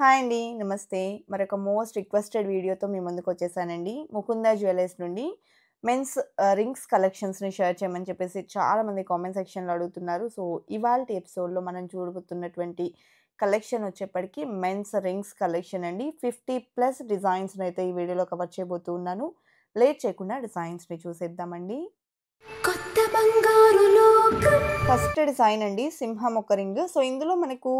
hi అండి నమస్తే మరొక మోస్ట్ రిక్వెస్టెడ్ వీడియోతో మీ ముందుకు వచ్చేసానండి ముకుందా జ్యువెలర్స్ నుండి మెన్స్ రింగ్స్ కలెక్షన్స్ని షేర్ చేయమని చెప్పేసి చాలామంది కామెంట్ సెక్షన్లో అడుగుతున్నారు సో ఇవాళ ఎపిసోడ్లో మనం చూడబోతున్నటువంటి కలెక్షన్ వచ్చేప్పటికి మెన్స్ రింగ్స్ కలెక్షన్ అండి ఫిఫ్టీ ప్లస్ డిజైన్స్ని అయితే ఈ వీడియోలో కవర్ చేయబోతూ ఉన్నాను లేట్ చేయకుండా డిజైన్స్ని చూసేద్దామండి కొత్త ఫస్ట్ డిజైన్ అండి సింహం ఒక రింగ్ సో ఇందులో మనకు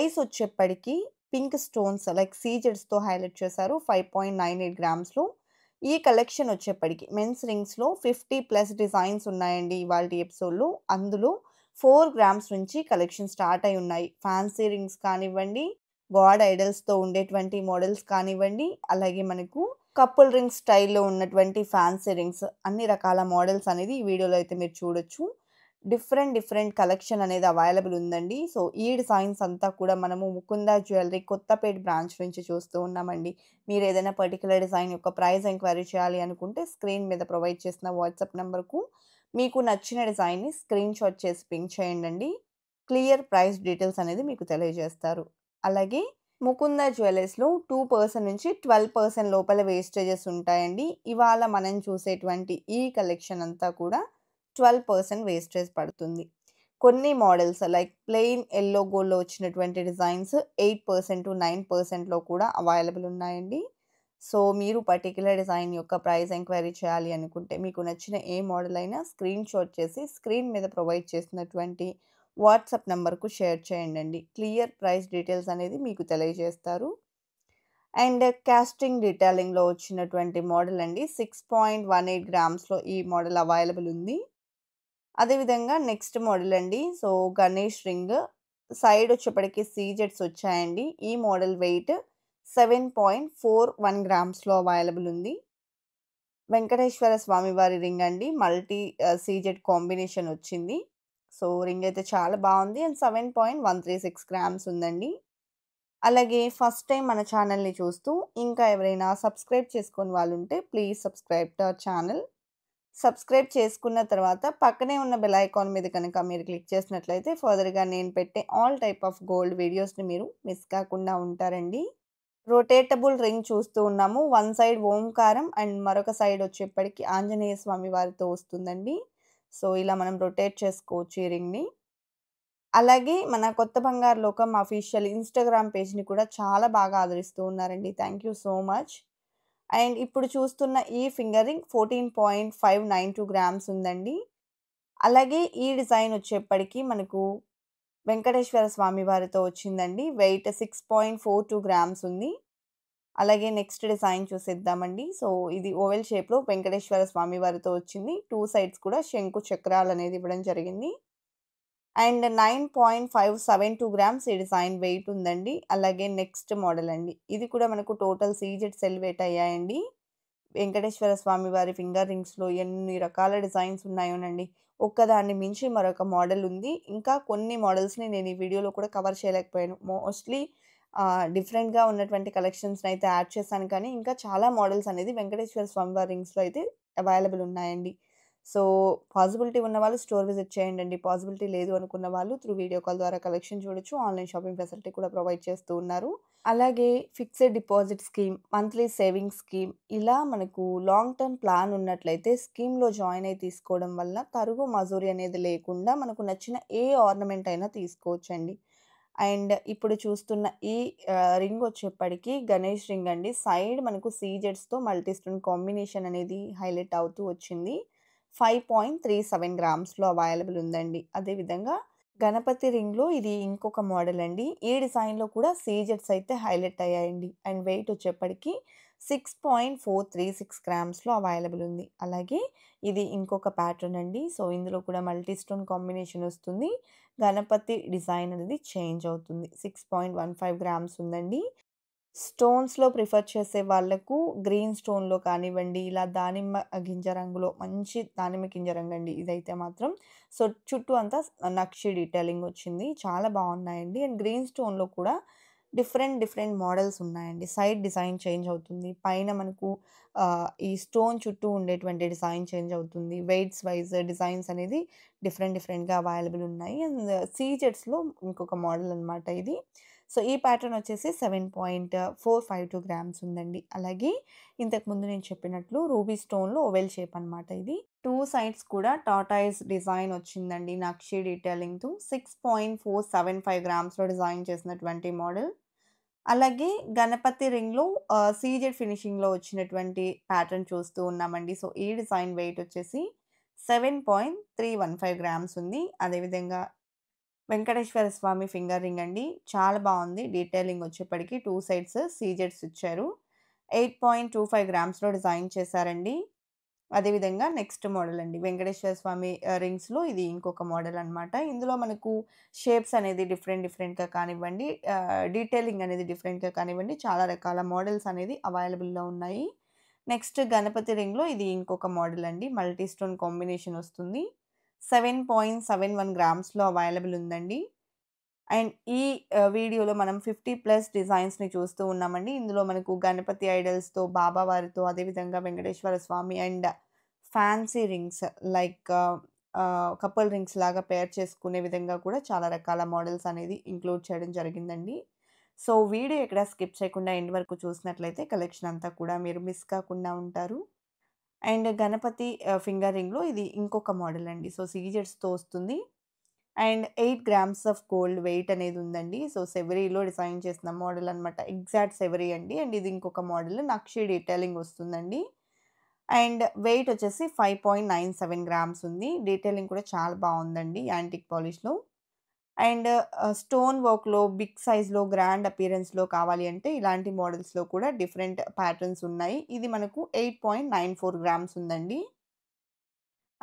ఐస్ వచ్చేప్పటికీ పింక్ స్టోన్స్ లైక్ సీజర్స్తో హైలైట్ చేశారు ఫైవ్ పాయింట్ నైన్ ఎయిట్ గ్రామ్స్లో ఈ కలెక్షన్ వచ్చేప్పటికి మెన్స్ రింగ్స్లో ఫిఫ్టీ ప్లస్ డిజైన్స్ ఉన్నాయండి ఇవాళ ఎపిసోడ్లో అందులో ఫోర్ గ్రామ్స్ నుంచి కలెక్షన్ స్టార్ట్ అయి ఉన్నాయి ఫ్యాన్సీ రింగ్స్ కానివ్వండి గాడ్ ఐడల్స్తో ఉండేటువంటి మోడల్స్ కానివ్వండి అలాగే మనకు కపుల్ రింగ్స్ స్టైల్లో ఉన్నటువంటి ఫ్యాన్సీ రింగ్స్ అన్ని రకాల మోడల్స్ అనేది ఈ వీడియోలో అయితే మీరు చూడొచ్చు డిఫరెంట్ డిఫరెంట్ కలెక్షన్ అనేది అవైలబుల్ ఉందండి సో ఈ డిజైన్స్ అంతా కూడా మనము ముకుంద జ్యువెలరీ కొత్తపేట బ్రాంచ్ నుంచి చూస్తూ ఉన్నామండి మీరు ఏదైనా పర్టికులర్ డిజైన్ యొక్క ప్రైస్ ఎంక్వైరీ చేయాలి అనుకుంటే స్క్రీన్ మీద ప్రొవైడ్ చేసిన వాట్సాప్ నెంబర్కు మీకు నచ్చిన డిజైన్ని స్క్రీన్ షాట్ చేసి పింక్ చేయండి క్లియర్ ప్రైస్ డీటెయిల్స్ అనేది మీకు తెలియజేస్తారు అలాగే ముకుంద జ్యువెలర్స్లో టూ పర్సెంట్ నుంచి ట్వెల్వ్ పర్సెంట్ లోపల వేస్టేజెస్ ఉంటాయండి ఇవాళ మనం చూసేటువంటి ఈ కలెక్షన్ అంతా కూడా ట్వెల్వ్ పర్సెంట్ వేస్టేజ్ పడుతుంది కొన్ని మోడల్స్ లైక్ ప్లెయిన్ ఎల్లో గోల్లో వచ్చినటువంటి designs eight percent to nine పర్సెంట్లో కూడా అవైలబుల్ ఉన్నాయండి సో మీరు పర్టికులర్ డిజైన్ యొక్క ప్రైస్ ఎంక్వైరీ చేయాలి అనుకుంటే మీకు నచ్చిన ఏ మోడల్ అయినా స్క్రీన్ షాట్ చేసి స్క్రీన్ మీద ప్రొవైడ్ చేసినటువంటి వాట్సాప్ నెంబర్కు షేర్ చేయండి క్లియర్ ప్రైస్ డీటెయిల్స్ అనేది మీకు తెలియజేస్తారు అండ్ క్యాస్టింగ్ డీటెయిలింగ్లో వచ్చినటువంటి మోడల్ అండి సిక్స్ పాయింట్ వన్ ఎయిట్ గ్రామ్స్లో ఈ మోడల్ అవైలబుల్ ఉంది అదేవిధంగా నెక్స్ట్ మోడల్ అండి సో గణేష్ రింగ్ సైడ్ వచ్చేప్పటికి సీజెట్స్ వచ్చాయండి ఈ model weight seven point four one గ్రామ్స్లో అవైలబుల్ ఉంది వెంకటేశ్వర స్వామివారి రింగ్ అండి మల్టీ సీజెట్ కాంబినేషన్ వచ్చింది సో రింగ్ అయితే చాలా బాగుంది and seven point one three six grams ఉందండి అలాగే ఫస్ట్ టైం మన ఛానల్ని చూస్తూ ఇంకా ఎవరైనా సబ్స్క్రైబ్ చేసుకుని వాళ్ళు ఉంటే please subscribe to our channel subscribe చేసుకున్న తర్వాత పక్కనే ఉన్న బెల్ ఐకాన్ మీద కనుక మీరు క్లిక్ చేసినట్లయితే ఫర్దర్గా నేను పెట్టే ఆల్ టైప్ ఆఫ్ గోల్డ్ వీడియోస్ని మీరు మిస్ కాకుండా ఉంటారండి రొటేటబుల్ రింగ్ చూస్తూ ఉన్నాము వన్ సైడ్ ఓంకారం అండ్ మరొక సైడ్ వచ్చేప్పటికి ఆంజనేయ స్వామి వారితో వస్తుందండి సో ఇలా మనం రొటేట్ చేసుకోవచ్చు ఈ రింగ్ని అలాగే మన కొత్త బంగారు లోకం అఫీషియల్ ఇన్స్టాగ్రామ్ పేజ్ని కూడా చాలా బాగా ఆదరిస్తూ ఉన్నారండి thank you so much and ఇప్పుడు చూస్తున్న ఈ finger ring fourteen point five nine two grams ఉందండి అలాగే ఈ డిజైన్ వచ్చేప్పటికీ మనకు వెంకటేశ్వర స్వామి వారితో వచ్చిందండి weight six point four two grams ఉంది అలాగే నెక్స్ట్ డిజైన్ చూసేద్దామండి సో ఇది ఓవెల్ షేప్లో వెంకటేశ్వర స్వామి వారితో వచ్చింది టూ సైడ్స్ కూడా శంకు చక్రాలు అనేది ఇవ్వడం జరిగింది and nine point five seven two grams ఈ డిజైన్ వెయిట్ ఉందండి అలాగే నెక్స్ట్ మోడల్ అండి ఇది కూడా మనకు టోటల్ సీజెడ్ సెల్ వెయిట్ అయ్యాయండి వెంకటేశ్వర స్వామి వారి ఫింగర్ రింగ్స్లో ఎన్ని రకాల డిజైన్స్ ఉన్నాయోనండి ఒక్కదాన్ని మించి మరొక మోడల్ ఉంది ఇంకా కొన్ని మోడల్స్ని నేను ఈ వీడియోలో కూడా కవర్ చేయలేకపోయాను మోస్ట్లీ డిఫరెంట్గా ఉన్నటువంటి కలెక్షన్స్ని అయితే యాడ్ చేశాను కానీ ఇంకా చాలా మోడల్స్ అనేది వెంకటేశ్వర స్వామి వారి రింగ్స్లో అయితే అవైలబుల్ ఉన్నాయండి సో పాసిబిలిటీ ఉన్న వాళ్ళు స్టోర్ విజిట్ చేయండి పాసిబిలిటీ లేదు అనుకున్న వాళ్ళు త్రూ వీడియో కాల్ ద్వారా కలెక్షన్ చూడొచ్చు ఆన్లైన్ షాపింగ్ ఫెసిలిటీ కూడా ప్రొవైడ్ చేస్తూ ఉన్నారు అలాగే fixed deposit scheme monthly saving scheme ఇలా మనకు లాంగ్ టర్మ్ ప్లాన్ ఉన్నట్లయితే స్కీమ్లో జాయిన్ అయి తీసుకోవడం వల్ల తరుగు మజూరి అనేది లేకుండా మనకు నచ్చిన ఏ ఆర్నమెంట్ అయినా తీసుకోవచ్చండి అండ్ ఇప్పుడు చూస్తున్న ఈ రింగ్ వచ్చేప్పటికీ గణేష్ రింగ్ అండి సైడ్ మనకు సీజెడ్స్తో మల్టీస్టోన్ కాంబినేషన్ అనేది హైలైట్ అవుతూ వచ్చింది ఫైవ్ పాయింట్ త్రీ సెవెన్ గ్రామ్స్లో అవైలబుల్ ఉందండి అదేవిధంగా గణపతి రింగ్లో ఇది ఇంకొక మోడల్ అండి ఈ డిజైన్లో కూడా సీజెట్స్ అయితే హైలైట్ అయ్యాయండి అండ్ వెయిట్ వచ్చేప్పటికి six point four three six గ్రామ్స్లో అవైలబుల్ ఉంది అలాగే ఇది ఇంకొక ప్యాటర్న్ అండి సో ఇందులో కూడా మల్టీ స్టోన్ కాంబినేషన్ వస్తుంది గణపతి డిజైన్ అనేది చేంజ్ అవుతుంది six point one five grams ఉందండి స్టోన్స్లో ప్రిఫర్ చేసే వాళ్ళకు గ్రీన్ స్టోన్లో కానివ్వండి ఇలా దానిమ్మ గింజ రంగులో మంచి దానిమ్మ గింజ రంగు అండి ఇదైతే మాత్రం సో చుట్టూ అంతా నక్షి డీటెయిలింగ్ వచ్చింది చాలా బాగున్నాయండి అండ్ గ్రీన్ స్టోన్లో కూడా డిఫరెంట్ డిఫరెంట్ మోడల్స్ ఉన్నాయండి సైడ్ డిజైన్ చేంజ్ అవుతుంది పైన మనకు ఈ స్టోన్ చుట్టూ ఉండేటువంటి డిజైన్ చేంజ్ అవుతుంది వెయిట్స్ వైజ్ డిజైన్స్ అనేది డిఫరెంట్ డిఫరెంట్గా అవైలబుల్ ఉన్నాయి అండ్ సీజెట్స్లో ఇంకొక మోడల్ అనమాట ఇది సో ఈ ప్యాటర్న్ వచ్చేసి seven point four five two grams ఉందండి అలాగే ఇంతకుముందు నేను చెప్పినట్లు రూబీ స్టోన్లో ఓవెల్ షేప్ అనమాట ఇది టూ సైడ్స్ కూడా టాటాయిస్ డిజైన్ వచ్చిందండి నక్షి డీటెయిలింగ్తో six point four seven five గ్రామ్స్లో డిజైన్ చేసినటువంటి మోడల్ అలాగే గణపతి రింగ్లో సీజెడ్ ఫినిషింగ్లో వచ్చినటువంటి ప్యాటర్న్ చూస్తూ ఉన్నామండి సో ఈ డిజైన్ వెయిట్ వచ్చేసి seven point three one five grams ఉంది అదేవిధంగా వెంకటేశ్వర స్వామి ఫింగర్ రింగ్ అండి చాలా బాగుంది డీటెయిలింగ్ వచ్చేప్పటికి టూ సైడ్స్ సీజెట్స్ ఇచ్చారు ఎయిట్ పాయింట్ టూ ఫైవ్ గ్రామ్స్లో డిజైన్ చేశారండి అదేవిధంగా నెక్స్ట్ మోడల్ అండి వెంకటేశ్వర స్వామి రింగ్స్లో ఇది ఇంకొక మోడల్ అనమాట ఇందులో మనకు షేప్స్ అనేది డిఫరెంట్ డిఫరెంట్గా కానివ్వండి డీటెయిలింగ్ అనేది డిఫరెంట్గా కానివ్వండి చాలా రకాల మోడల్స్ అనేది అవైలబుల్లో ఉన్నాయి నెక్స్ట్ గణపతి రింగ్లో ఇది ఇంకొక మోడల్ అండి మల్టీ స్టోన్ కాంబినేషన్ వస్తుంది సెవెన్ పాయింట్ సెవెన్ వన్ గ్రామ్స్లో అవైలబుల్ ఉందండి అండ్ ఈ వీడియోలో మనం ఫిఫ్టీ ప్లస్ డిజైన్స్ని చూస్తూ ఉన్నామండి ఇందులో మనకు గణపతి ఐడల్స్తో బాబా వారితో అదేవిధంగా Venkateswara Swami and fancy rings like couple rings లాగా పేర్ చేసుకునే విధంగా కూడా చాలా రకాల మోడల్స్ అనేది ఇంక్లూడ్ చేయడం జరిగిందండి సో వీడియో ఎక్కడ స్కిప్ చేయకుండా ఎండ్ వరకు చూసినట్లయితే కలెక్షన్ అంతా కూడా మీరు మిస్ కాకుండా ఉంటారు అండ్ గణపతి ఫింగరింగ్లో ఇది ఇంకొక మోడల్ అండి సో సీజర్స్తో వస్తుంది and eight grams of gold weight అనేది ఉందండి సో సెవరీలో డిజైన్ చేసిన మోడల్ అనమాట ఎగ్జాక్ట్ సెవరీ అండి అండ్ ఇది ఇంకొక మోడల్ నక్షి డీటెయిలింగ్ వస్తుందండి అండ్ వెయిట్ వచ్చేసి five point nine seven grams ఉంది డీటెయిలింగ్ కూడా చాలా బాగుందండి యాంటిక్ పాలిష్లో అండ్ స్టోన్ వర్క్లో బిగ్ సైజ్లో గ్రాండ్ అపీరెన్స్లో కావాలి అంటే ఇలాంటి మోడల్స్లో కూడా డిఫరెంట్ ప్యాటర్న్స్ ఉన్నాయి ఇది మనకు eight point nine four grams ఉందండి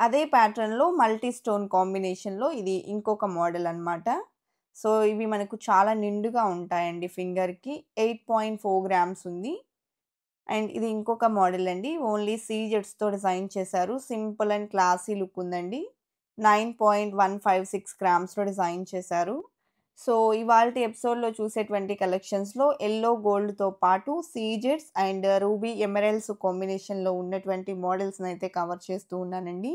అదే ప్యాటర్న్లో మల్టీ స్టోన్ కాంబినేషన్లో ఇది ఇంకొక మోడల్ అనమాట సో ఇవి మనకు చాలా నిండుగా ఉంటాయండి ఫింగర్కి ఎయిట్ పాయింట్ ఫోర్ గ్రామ్స్ ఉంది అండ్ ఇది ఇంకొక మోడల్ అండి ఓన్లీ సీజెట్స్తో డిజైన్ చేశారు సింపుల్ అండ్ క్లాసీ లుక్ ఉందండి nine point one five six గ్రామ్స్లో డిజైన్ చేశారు సో ఇవాళ ఎపిసోడ్లో చూసేటువంటి కలెక్షన్స్లో ఎల్లో గోల్డ్తో పాటు సీజెట్స్ అండ్ రూబీ ఎమరల్స్ కాంబినేషన్లో ఉన్నటువంటి మోడల్స్ని అయితే కవర్ చేస్తూ ఉన్నానండి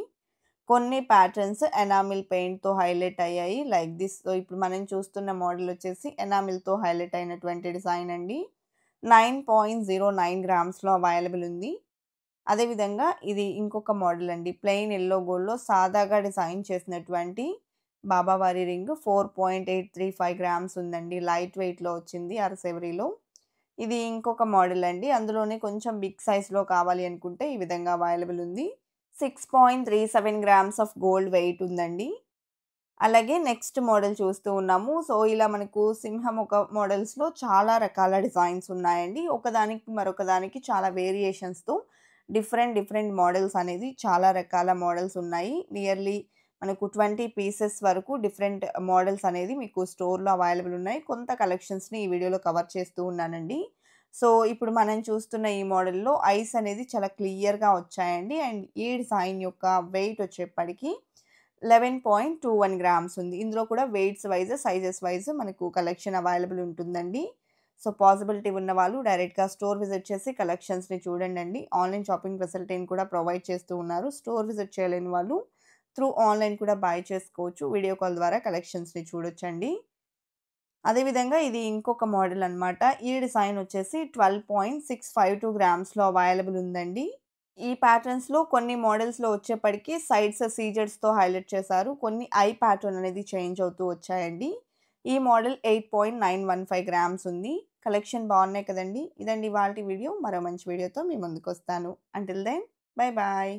కొన్ని ప్యాటర్న్స్ ఎనామిల్ పెయింట్తో హైలైట్ అయ్యాయి లైక్ దిస్ సో ఇప్పుడు మనం చూస్తున్న మోడల్ వచ్చేసి ఎనామిల్తో హైలైట్ అయినటువంటి డిజైన్ అండి నైన్ పాయింట్ జీరో నైన్ గ్రామ్స్లో అవైలబుల్ ఉంది అదేవిధంగా ఇది ఇంకొక మోడల్ అండి ప్లెయిన్ ఎల్లో గోల్డ్లో సాదాగా డిజైన్ చేసినటువంటి బాబావారి ring four point eight three five grams ఉందండి లైట్ వెయిట్లో వచ్చింది అరసెవరీలో ఇది ఇంకొక మోడల్ అండి అందులోనే కొంచెం బిగ్ సైజ్లో కావాలి అనుకుంటే ఈ విధంగా అవైలబుల్ ఉంది six point three seven grams of gold weight ఉందండి అలాగే నెక్స్ట్ మోడల్ చూస్తూ ఉన్నాము సో ఇలా మనకు సింహం ఒక మోడల్స్లో చాలా రకాల డిజైన్స్ ఉన్నాయండి ఒకదానికి మరొకదానికి చాలా వేరియేషన్స్తో డిఫరెంట్ డిఫరెంట్ మోడల్స్ అనేది చాలా రకాల మోడల్స్ ఉన్నాయి నియర్లీ మనకు ట్వంటీ పీసెస్ వరకు డిఫరెంట్ మోడల్స్ అనేది మీకు స్టోర్లో అవైలబుల్ ఉన్నాయి కొంత కలెక్షన్స్ని ఈ వీడియోలో కవర్ చేస్తూ ఉన్నానండి సో ఇప్పుడు మనం చూస్తున్న ఈ మోడల్లో ఐస్ అనేది చాలా క్లియర్గా వచ్చాయండి అండ్ ఈ డిజైన్ యొక్క వెయిట్ వచ్చేప్పటికి eleven point two one grams ఉంది ఇందులో కూడా వెయిట్స్ వైజ్ సైజెస్ వైజ్ మనకు కలెక్షన్ అవైలబుల్ ఉంటుందండి సో పాసిబిలిటీ ఉన్న వాళ్ళు డైరెక్ట్గా స్టోర్ విజిట్ చేసి కలెక్షన్స్ని చూడండి అండి ఆన్లైన్ షాపింగ్ ఫెసిలిటీని కూడా ప్రొవైడ్ చేస్తూ ఉన్నారు స్టోర్ విజిట్ చేయలేని వాళ్ళు త్రూ ఆన్లైన్ కూడా బాయ్ చేసుకోవచ్చు వీడియో కాల్ ద్వారా కలెక్షన్స్ని చూడొచ్చండి అదేవిధంగా ఇది ఇంకొక మోడల్ అనమాట ఈ డిజైన్ వచ్చేసి twelve point six five two గ్రామ్స్లో అవైలబుల్ ఉందండి ఈ ప్యాటర్న్స్లో కొన్ని మోడల్స్లో వచ్చేప్పటికీ సైడ్స్ సీజర్స్తో హైలైట్ చేశారు కొన్ని ఐ ప్యాటర్న్ అనేది చేంజ్ అవుతూ వచ్చాయండి ఈ model eight point nine one five grams ఉంది కలెక్షన్ బాగున్నాయి కదండి ఇదండి వాళ్ళ వీడియో మరో మంచి వీడియోతో మీ ముందుకు వస్తాను అంటిల్ దెన్ బాయ్ బాయ్